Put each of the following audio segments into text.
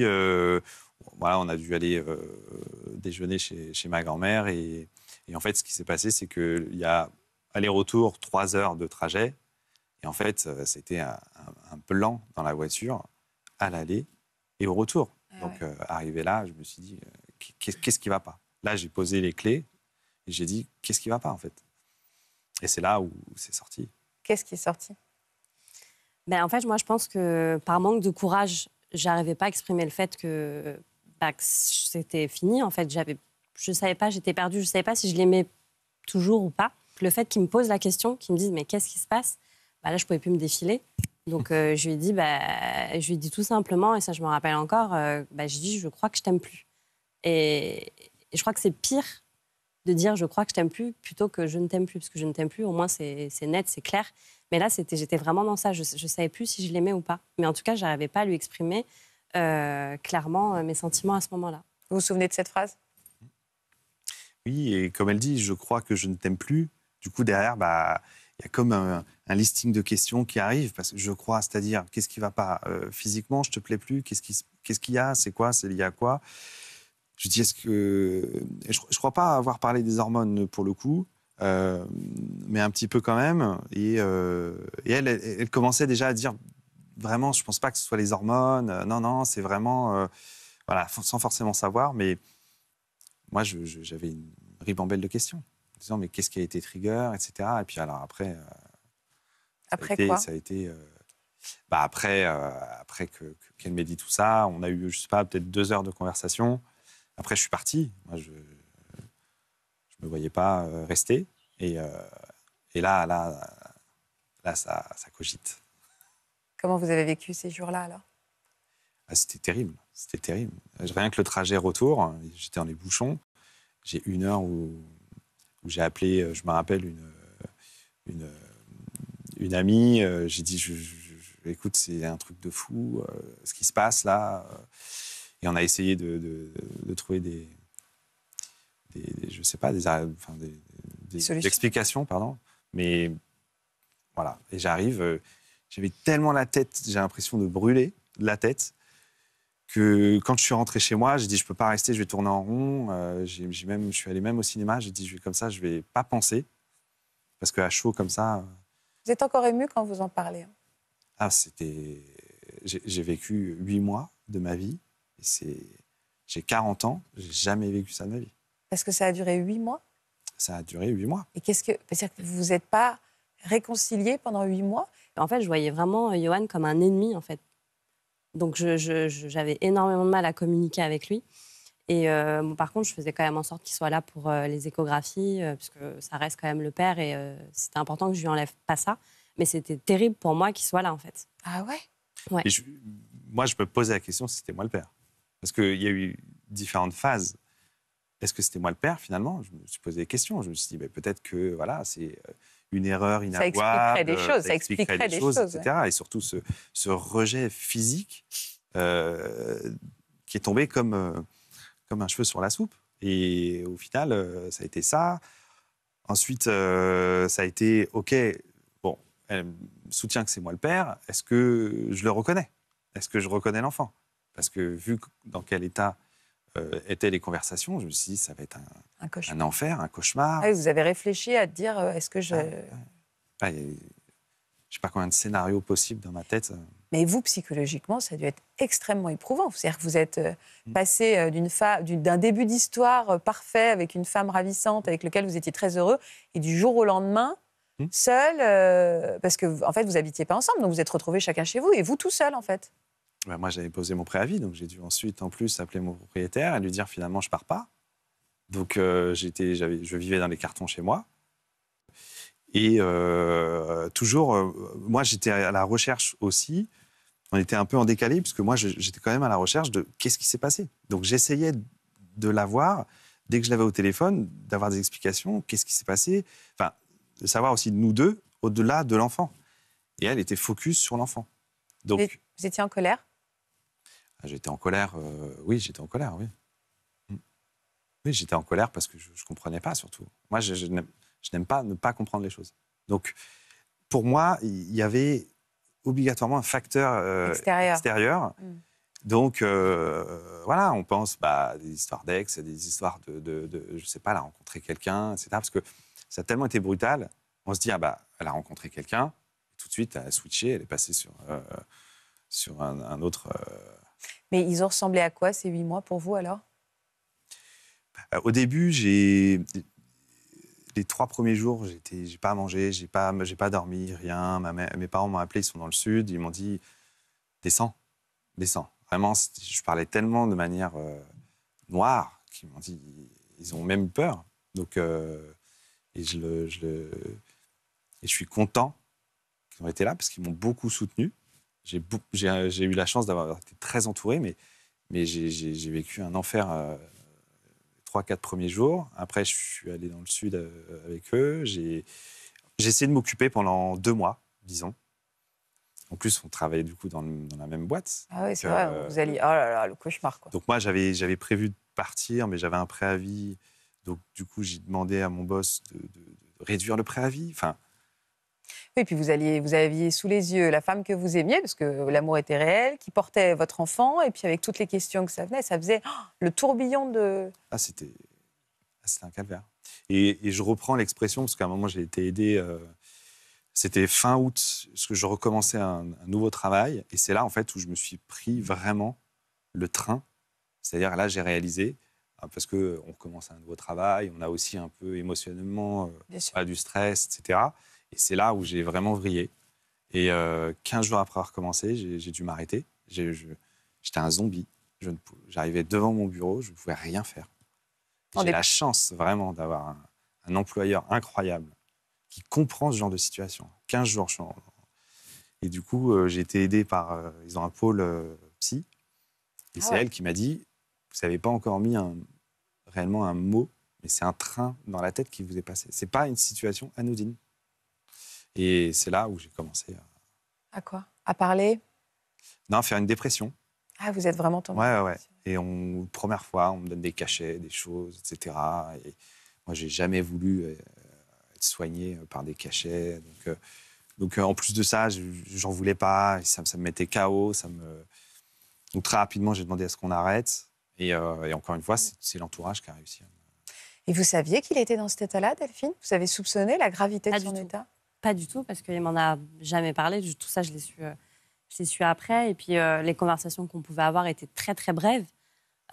Euh, voilà, on a dû aller euh, déjeuner chez, chez ma grand-mère. Et, en fait, ce qui s'est passé, c'est qu'il y a aller-retour, trois heures de trajet. Et en fait, euh, c'était un, un plan dans la voiture à l'aller et au retour. Ah Donc, arrivé là, je me suis dit, qu'est-ce qui va pas Là, j'ai posé les clés et j'ai dit, qu'est-ce qui va pas, en fait Et c'est là où c'est sorti. Qu'est-ce qui est sorti ben, En fait, moi, je pense que par manque de courage j'arrivais pas à exprimer le fait que, bah, c'était fini. En fait, j'avais, je savais pas, j'étais perdue, je savais pas si je l'aimais toujours ou pas. Le fait qu'il me pose la question, qu'il me dise mais qu'est-ce qui se passe, bah là je pouvais plus me défiler. Donc euh, je lui ai dit, bah, je lui ai dit tout simplement, et ça je me rappelle encore, euh, bah, je dit je crois que je t'aime plus. et je crois que c'est pire de dire je crois que je t'aime plus plutôt que je ne t'aime plus, parce que je ne t'aime plus, au moins c'est net, c'est clair. Mais là, c'était j'étais vraiment dans ça. Je ne savais plus si je l'aimais ou pas. Mais en tout cas, je n'arrivais pas à lui exprimer euh, clairement euh, mes sentiments à ce moment-là. Vous vous souvenez de cette phrase Oui, et comme elle dit, je crois que je ne t'aime plus. Du coup, derrière, bah, il y a comme un, listing de questions qui arrivent, parce que je crois, c'est-à-dire, qu'est-ce qui va pas euh, physiquement, je te plais plus, qu'est-ce qu'il y a, c'est quoi, C'est lié à quoi je dis, est-ce que. Je, ne crois pas avoir parlé des hormones pour le coup, euh, mais un petit peu quand même. Et, euh, elle, elle, commençait déjà à dire vraiment, je ne pense pas que ce soit les hormones. Euh, non, non, c'est vraiment. voilà, sans forcément savoir, mais moi, j'avais une ribambelle de questions. disant, mais qu'est-ce qui a été trigger, etc. Et puis, alors après. après ça été, quoi Ça a été. Bah après, qu'elle m'ait dit tout ça, on a eu, je sais pas, peut-être deux heures de conversation. Après, je suis parti. Moi, je ne me voyais pas euh, rester. Euh, et, là, là, là ça, cogite. Comment vous avez vécu ces jours-là alors ah, C'était terrible. C'était terrible. Rien que le trajet retour, j'étais dans les bouchons. J'ai une heure où, j'ai appelé, je me rappelle, une, une, amie. J'ai dit, je, écoute, c'est un truc de fou. Euh, ce qui se passe là, et on a essayé de, trouver des, des, je sais pas, des, des explications, pardon. Mais voilà. Et j'arrive, euh, j'avais tellement la tête, j'ai l'impression de brûler la tête que quand je suis rentré chez moi, j'ai dit je peux pas rester, je vais tourner en rond. Euh, j'ai, même, je suis allé même au cinéma, j'ai dit je vais comme ça, je vais pas penser parce qu'à chaud comme ça. Euh, vous êtes encore ému quand vous en parlez. Hein ah, c'était, j'ai vécu huit mois de ma vie j'ai 40 ans, j'ai jamais vécu ça de ma vie. Parce que ça a duré 8 mois Ça a duré 8 mois. Et qu'est-ce que. dire que vous n'êtes pas réconcilié pendant 8 mois En fait, je voyais vraiment euh, Johan comme un ennemi, en fait. Donc j'avais énormément de mal à communiquer avec lui. Et euh, par contre, je faisais quand même en sorte qu'il soit là pour euh, les échographies, parce puisque ça reste quand même le père et c'était important que je lui enlève pas ça. Mais c'était terrible pour moi qu'il soit là, en fait. Ah ouais, moi, je me posais la question si c'était moi le père. Parce qu'il y a eu différentes phases. Est-ce que c'était moi le père finalement Je me suis posé des questions. Je me suis dit, ben, peut-être que voilà, c'est euh, une erreur inavouable. Ça expliquerait des choses, etc. Et surtout ce, rejet physique euh, qui est tombé comme, euh, comme un cheveu sur la soupe. Et au final, ça a été ça. Ensuite, ça a été, OK, bon, elle soutient que c'est moi le père. Est-ce que je le reconnais Est-ce que je reconnais l'enfant parce que vu dans quel état euh, étaient les conversations, je me suis dit, ça va être un, un, enfer, un cauchemar. Ah vous avez réfléchi à dire, euh, est-ce que je... Euh, je ne sais pas combien de scénarios possibles dans ma tête. Mais vous, psychologiquement, ça a dû être extrêmement éprouvant. C'est-à-dire que vous êtes mm. passé d'un début d'histoire parfait avec une femme ravissante avec laquelle vous étiez très heureux, et du jour au lendemain, mm. seul, parce que en fait, vous n'habitiez pas ensemble, donc vous êtes retrouvés chacun chez vous, et vous tout seul, en fait. Bah, moi, j'avais posé mon préavis, donc j'ai dû ensuite, en plus, appeler mon propriétaire et lui dire finalement, je pars pas. Donc, euh, j'étais j'avais je vivais dans les cartons chez moi. Et euh, toujours, euh, moi, j'étais à la recherche aussi. On était un peu en décalé, puisque moi, j'étais quand même à la recherche de qu'est-ce qui s'est passé. Donc, j'essayais de voir, dès que je l'avais au téléphone, d'avoir des explications, qu'est-ce qui s'est passé. Enfin, de savoir aussi, nous deux, au-delà de l'enfant. Et elle était focus sur l'enfant. Donc, vous étiez en colère ah, j'étais en colère. Euh, oui, j'étais en colère, oui. Mm. Oui, j'étais en colère parce que je ne comprenais pas, surtout. Moi, je, n'aime pas ne pas comprendre les choses. Donc, pour moi, il y avait obligatoirement un facteur euh, extérieur. Mm. Donc, euh, voilà, on pense bah, des histoires d'ex, des histoires de, je ne je sais pas, elle a rencontré quelqu'un, etc. Parce que ça a tellement été brutal, on se dit, ah bah, elle a rencontré quelqu'un, tout de suite, elle a switché, elle est passée sur, sur un, un autre mais ils ont ressemblé à quoi ces huit mois pour vous alors euh, Au début, j'ai les trois premiers jours, j'étais, j'ai pas mangé, j'ai pas, j'ai pas dormi, rien. mes parents m'ont appelé, ils sont dans le sud, ils m'ont dit descends, descends. Vraiment, je parlais tellement de manière euh, noire qu'ils m'ont dit, ils ont même peur. Donc, euh, et je le, je le, et je suis content qu'ils ont été là parce qu'ils m'ont beaucoup soutenu. Euh, j'ai eu la chance d'avoir été très entouré, mais, mais j'ai vécu un enfer euh, trois, quatre premiers jours. Après, je suis allé dans le sud euh, avec eux. J'ai essayé de m'occuper pendant deux mois, disons. En plus, on travaillait du coup dans, la même boîte. Ah oui, c'est vrai, vous alliez. Oh là là, le cauchemar quoi. Donc moi, j'avais prévu de partir, mais j'avais un préavis. Donc du coup, j'ai demandé à mon boss de, de réduire le préavis. Enfin, et puis vous, vous aviez sous les yeux la femme que vous aimiez, parce que l'amour était réel, qui portait votre enfant, et puis avec toutes les questions que ça venait, ça faisait oh, le tourbillon de... Ah, c'était ah, un calvaire. Et, je reprends l'expression, parce qu'à un moment j'ai été aidé, euh, c'était fin août, parce que je recommençais un, nouveau travail, et c'est là en fait où je me suis pris vraiment le train. C'est-à-dire là j'ai réalisé, euh, parce qu'on commence un nouveau travail, on a aussi un peu émotionnellement euh, pas du stress, etc. Et c'est là où j'ai vraiment vrillé. Et euh, 15 jours après avoir commencé, j'ai dû m'arrêter. J'étais un zombie. J'arrivais devant mon bureau, je ne pouvais rien faire. J'ai la chance vraiment d'avoir un, employeur incroyable qui comprend ce genre de situation. 15 jours, je Et du coup, euh, j'ai été aidé par. Euh, ils ont un pôle euh, psy. Et ah c'est elle qui m'a dit Vous n'avez pas encore mis réellement un mot, mais c'est un train dans la tête qui vous est passé. Ce n'est pas une situation anodine. Et c'est là où j'ai commencé à... à quoi À parler Non, faire une dépression. Ah, vous êtes vraiment tombé. Ouais, ouais. Et on, première fois, on me donne des cachets, des choses, etc. Et moi, j'ai jamais voulu euh, être soigné par des cachets. Donc, euh, donc euh, en plus de ça, j'en voulais pas. Ça, me mettait KO. Ça me... Donc, très rapidement, j'ai demandé à ce qu'on arrête. Et, encore une fois, c'est l'entourage qui a réussi. Et vous saviez qu'il était dans cet état-là, Delphine Vous avez soupçonné la gravité de son état pas du tout, parce qu'il m'en a jamais parlé. Tout ça, je l'ai su, euh, je su après. Et puis, euh, les conversations qu'on pouvait avoir étaient très, très brèves.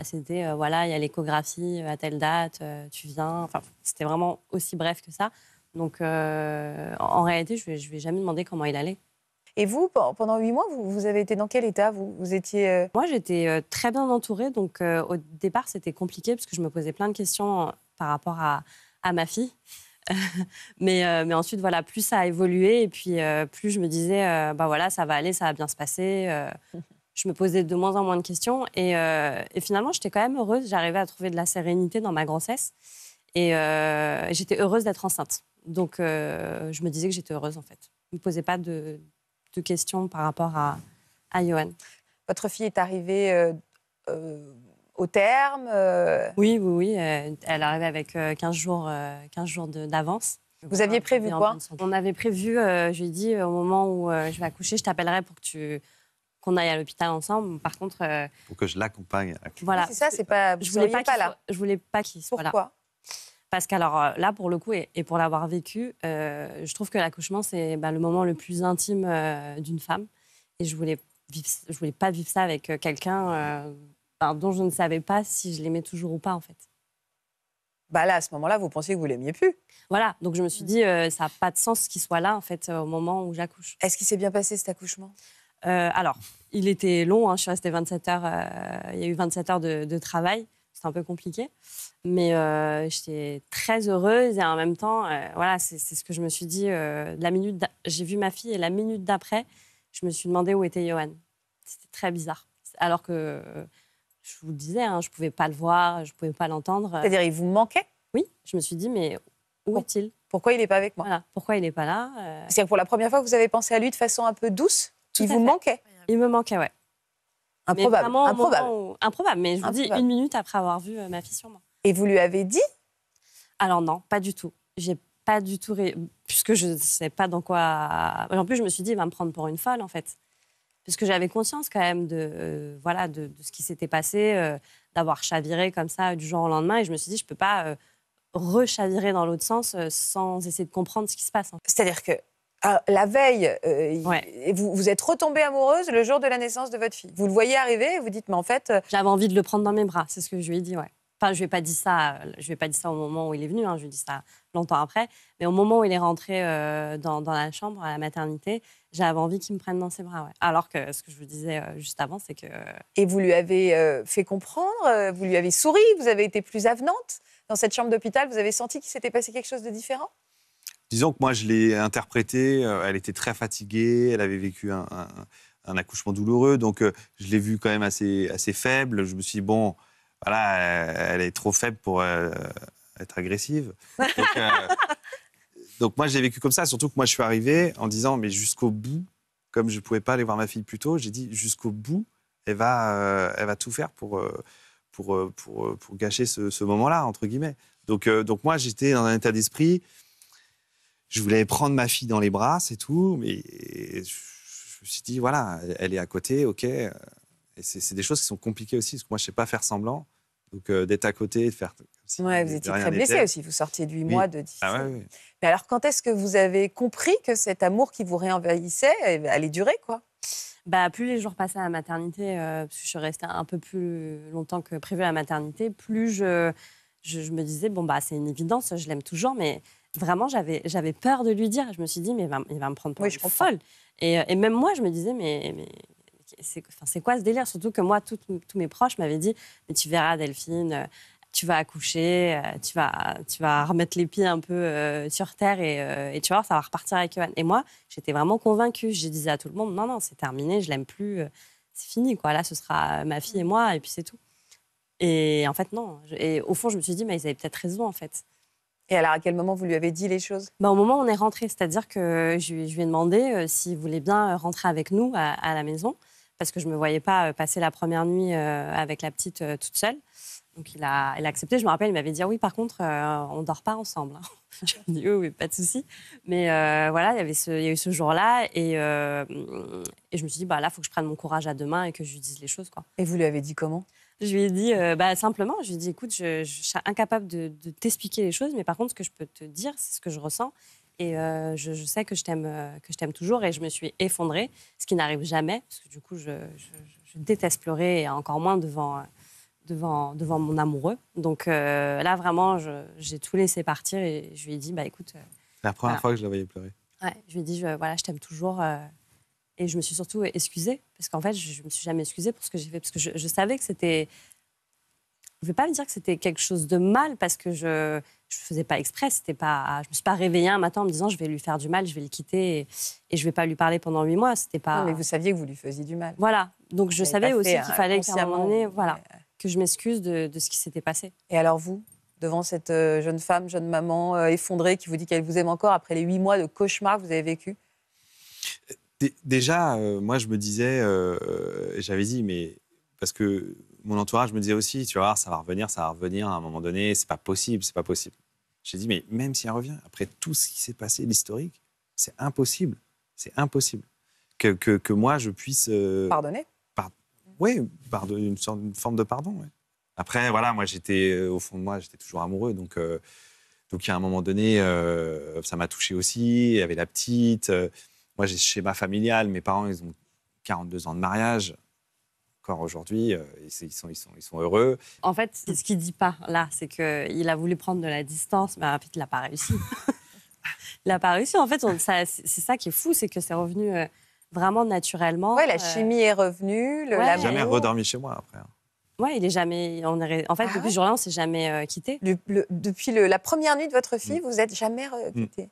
Euh, c'était, voilà, il y a l'échographie à telle date, tu viens. Enfin, c'était vraiment aussi bref que ça. Donc, en réalité, je ne lui ai jamais demandé comment il allait. Et vous, pendant huit mois, vous, avez été dans quel état vous, étiez Moi, j'étais très bien entourée. Donc, au départ, c'était compliqué parce que je me posais plein de questions par rapport à, à ma fille. mais, euh, mais ensuite, voilà, plus ça a évolué et puis euh, plus je me disais, euh, bah voilà, ça va aller, ça va bien se passer. je me posais de moins en moins de questions et, finalement, j'étais quand même heureuse. J'arrivais à trouver de la sérénité dans ma grossesse et j'étais heureuse d'être enceinte. Donc, je me disais que j'étais heureuse en fait. Je ne me posais pas de, questions par rapport à, à Johan. Votre fille est arrivée au terme euh, Oui, oui, oui. elle arrivait avec 15 euh, jours, 15 euh, jours d'avance. Vous aviez prévu quoi On avait prévu, je lui ai dit, au moment où je vais accoucher, je t'appellerai pour que tu qu'on aille à l'hôpital ensemble. Par contre, pour que je l'accompagne. Voilà. Ah, ça, c'est pas. Je voulais pas, là. je voulais pas qu'il soit Pourquoi Parce qu'alors là, pour le coup, et, pour l'avoir vécu, je trouve que l'accouchement c'est bah, le moment le plus intime d'une femme, et je voulais je voulais pas vivre ça avec quelqu'un dont je ne savais pas si je l'aimais toujours ou pas, en fait. Bah là, à ce moment-là, vous pensiez que vous l'aimiez plus. Voilà, donc je me suis mm. dit, euh, ça n'a pas de sens qu'il soit là, en fait, euh, au moment où j'accouche. Est-ce qu'il s'est bien passé cet accouchement euh, Alors, il était long, hein, je suis restée 27 heures, il y a eu 27 heures de, travail, c'était un peu compliqué, mais j'étais très heureuse et en même temps, voilà, c'est ce que je me suis dit, la minute j'ai vu ma fille et la minute d'après, je me suis demandé où était Johan. C'était très bizarre, alors que je vous le disais, hein, je ne pouvais pas le voir, je ne pouvais pas l'entendre. Euh. C'est-à-dire, il vous manquait Oui, je me suis dit, mais où est-il Pourquoi il n'est pas avec moi voilà, Pourquoi il n'est pas là euh. C'est-à-dire, pour la première fois, vous avez pensé à lui de façon un peu douce Il vous manquait Il me manquait, ouais. Improbable. improbable. improbable, mais je vous dis, une minute après avoir vu euh, ma fille sur moi. Et vous lui avez dit Alors non, pas du tout. J'ai pas du tout... Ré... Puisque je ne sais pas dans quoi... En plus, je me suis dit, il va me prendre pour une folle, en fait. Parce que j'avais conscience quand même de, euh, voilà, de, ce qui s'était passé, euh, d'avoir chaviré comme ça du jour au lendemain. Et je me suis dit, je ne peux pas euh, rechavirer dans l'autre sens sans essayer de comprendre ce qui se passe. C'est-à-dire que ah, la veille, vous, vous, êtes retombée amoureuse le jour de la naissance de votre fille. Vous le voyez arriver et vous dites, mais en fait... J'avais envie de le prendre dans mes bras, c'est ce que je lui ai dit, ouais. Enfin, je ne pas dit ça. Je lui ai pas dit ça au moment où il est venu. Hein, je lui ai dit ça longtemps après. Mais au moment où il est rentré euh, dans, la chambre à la maternité, j'avais envie qu'il me prenne dans ses bras. Alors que ce que je vous disais euh, juste avant, c'est que. Euh, Et vous lui avez fait comprendre. Vous lui avez souri. Vous avez été plus avenante dans cette chambre d'hôpital. Vous avez senti qu'il s'était passé quelque chose de différent. Disons que moi, je l'ai interprétée. elle était très fatiguée. Elle avait vécu un, accouchement douloureux. Donc, je l'ai vue quand même assez, assez faible. Je me suis dit, bon, voilà, euh, elle est trop faible pour euh, être agressive. Donc, euh, moi, j'ai vécu comme ça, surtout que moi, je suis arrivé en disant, mais jusqu'au bout, comme je ne pouvais pas aller voir ma fille plus tôt, j'ai dit, jusqu'au bout, elle va, elle va tout faire pour, pour, pour, gâcher ce, moment-là, entre guillemets. Donc, donc moi, j'étais dans un état d'esprit, je voulais prendre ma fille dans les bras, c'est tout, mais je me suis dit, voilà, elle est à côté, ok, et c'est des choses qui sont compliquées aussi, parce que moi, je ne sais pas faire semblant. Donc, euh, d'être à côté, de faire. Si vous étiez très blessé aussi. Vous sortiez de 8 mois de 10 Ah, Mais alors, quand est-ce que vous avez compris que cet amour qui vous réenvahissait eh ben, allait durer, quoi bah, plus les jours passaient à la maternité, euh, parce que je suis restée un peu plus longtemps que prévu à la maternité, plus je, je, me disais, bon, bah, c'est une évidence, je l'aime toujours, mais vraiment, j'avais, j'avais peur de lui dire. Je me suis dit, mais il va, me prendre pour une folle. Et, même moi, je me disais, mais c'est quoi ce délire Surtout que moi, tous mes proches m'avaient dit, mais tu verras Delphine, euh, tu vas accoucher, euh, tu vas, tu vas remettre les pieds un peu euh, sur terre et, tu vas voir, ça va repartir avec Johan. Et moi, j'étais vraiment convaincue. Je disais à tout le monde, non, non, c'est terminé, je l'aime plus, c'est fini, quoi. Là, ce sera ma fille et moi, et puis c'est tout. Et en fait, non. Et au fond, je me suis dit, mais ils avaient peut-être raison, en fait. Et alors, à quel moment vous lui avez dit les choses bah, Au moment où on est rentré, c'est-à-dire que je, lui ai demandé s'il voulait bien rentrer avec nous à la maison parce que je ne me voyais pas euh, passer la première nuit euh, avec la petite euh, toute seule. Donc il a, elle a, accepté. Je me rappelle, il m'avait dit ah oui, par contre, on on dort pas ensemble. Hein. je lui ai dit oui, pas de souci. Mais voilà, il y, avait ce, il y a eu ce jour-là et, et, je me suis dit bah là, faut que je prenne mon courage à deux mains et que je lui dise les choses quoi. Et vous lui avez dit comment Je lui ai dit bah simplement, je lui ai dit écoute, je, suis incapable de, de t'expliquer les choses, mais par contre, ce que je peux te dire, c'est ce que je ressens et euh, je, sais que je t'aime, euh, que je t'aime toujours. Et je me suis effondrée, ce qui n'arrive jamais, parce que du coup, je, déteste pleurer et encore moins devant, euh, devant, devant mon amoureux. Donc là, vraiment, j'ai tout laissé partir et je lui ai dit, bah écoute. la première fois que je la voyais pleurer. Ouais, je lui ai dit, voilà, je t'aime toujours. et je me suis surtout excusée, parce qu'en fait, je ne me suis jamais excusée pour ce que j'ai fait, parce que je savais que c'était je ne vais pas me dire que c'était quelque chose de mal parce que je je faisais pas exprès. C'était pas, je me suis pas réveillée un matin en me disant je vais lui faire du mal, je vais le quitter et, je je vais pas lui parler pendant huit mois. C'était pas. mais vous saviez que vous lui faisiez du mal. Voilà. Donc je savais aussi qu'il euh, fallait qu'à un moment donné, voilà, euh, que je m'excuse de, ce qui s'était passé. Et alors vous, devant cette euh, jeune femme, jeune maman effondrée qui vous dit qu'elle vous aime encore après les huit mois de cauchemar que vous avez vécu. Déjà, moi je me disais, j'avais dit, mais parce que mon entourage me disait aussi, tu vois, ça va revenir, ça va revenir à un moment donné, c'est pas possible, c'est pas possible. J'ai dit, mais même si elle revient, après tout ce qui s'est passé, l'historique, c'est impossible. C'est impossible que, que, moi, je puisse... Euh, Pardonner Oui, une, forme de pardon. Après, voilà, moi, j'étais, euh, au fond de moi, j'étais toujours amoureux. Donc, euh, donc, à un moment donné, ça m'a touché aussi. Il y avait la petite. moi, j'ai ce schéma familial. Mes parents, ils ont 42 ans de mariage encore aujourd'hui, euh, ils, sont, heureux. En fait, ce qu'il ne dit pas là, c'est qu'il a voulu prendre de la distance, mais en fait, il n'a pas réussi. il n'a pas réussi. En fait, c'est ça qui est fou, c'est que c'est revenu euh, vraiment naturellement. Oui, la euh, chimie est revenue. Le ouais, jamais redormi chez moi après. Hein. Oui, il est jamais. On En fait, ah depuis jour-là, on s'est jamais quitté. depuis la première nuit de votre fille, mm. vous êtes jamais mm. quitté.